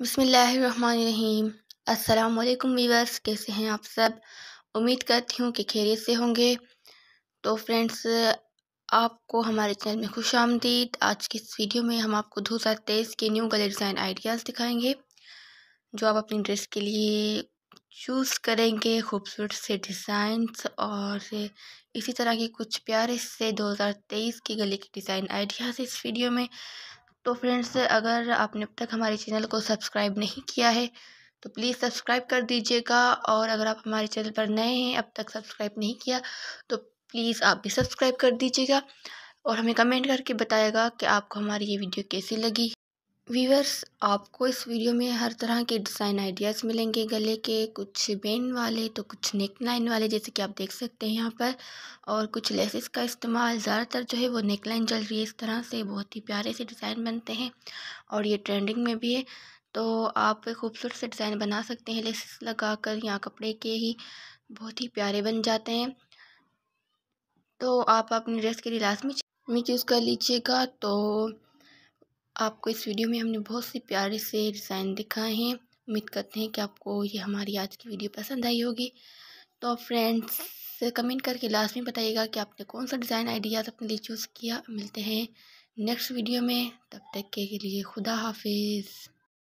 बसमीम् अल्लाम वीवर्स कैसे हैं आप सब उम्मीद करती हूँ कि खैरियत से होंगे तो फ्रेंड्स आपको हमारे चैनल में खुश आमदीद आज की इस वीडियो में हम आपको दो हज़ार तेईस के न्यू कलर डिज़ाइन आइडियाज़ दिखाएंगे जो आप अपनी ड्रेस के लिए चूज़ करेंगे खूबसूरत से डिज़ाइंस और इसी तरह के कुछ प्यारे से दो हज़ार तेईस के गले के डिज़ाइन आइडियाज़ इस वीडियो में तो फ्रेंड्स अगर आपने अब तक हमारे चैनल को सब्सक्राइब नहीं किया है तो प्लीज़ सब्सक्राइब कर दीजिएगा और अगर आप हमारे चैनल पर नए हैं अब तक सब्सक्राइब नहीं किया तो प्लीज़ आप भी सब्सक्राइब कर दीजिएगा और हमें कमेंट करके बताएगा कि आपको हमारी ये वीडियो कैसी लगी व्यूअर्स आपको इस वीडियो में हर तरह के डिज़ाइन आइडियाज़ मिलेंगे गले के कुछ बेन वाले तो कुछ नेक लाइन वाले जैसे कि आप देख सकते हैं यहाँ पर और कुछ लेसेस का इस्तेमाल ज़्यादातर जो है वो नेक लाइन चल रही है इस तरह से बहुत ही प्यारे से डिज़ाइन बनते हैं और ये ट्रेंडिंग में भी है तो आप खूबसूरत से डिज़ाइन बना सकते हैं लेसेस लगा कर यहाँ कपड़े के ही बहुत ही प्यारे बन जाते हैं तो आप अपनी ड्रेस के लिए लाजमी मीट यूज़ कर लीजिएगा तो आपको इस वीडियो में हमने बहुत से प्यारे से डिज़ाइन दिखाए हैं उम्मीद करते हैं कि आपको ये हमारी आज की वीडियो पसंद आई होगी तो फ्रेंड्स कमेंट करके लास्ट में बताइएगा कि आपने कौन सा डिज़ाइन आइडियाज़ अपने लिए चूज़ किया मिलते हैं नेक्स्ट वीडियो में तब तक के लिए खुदा हाफिज़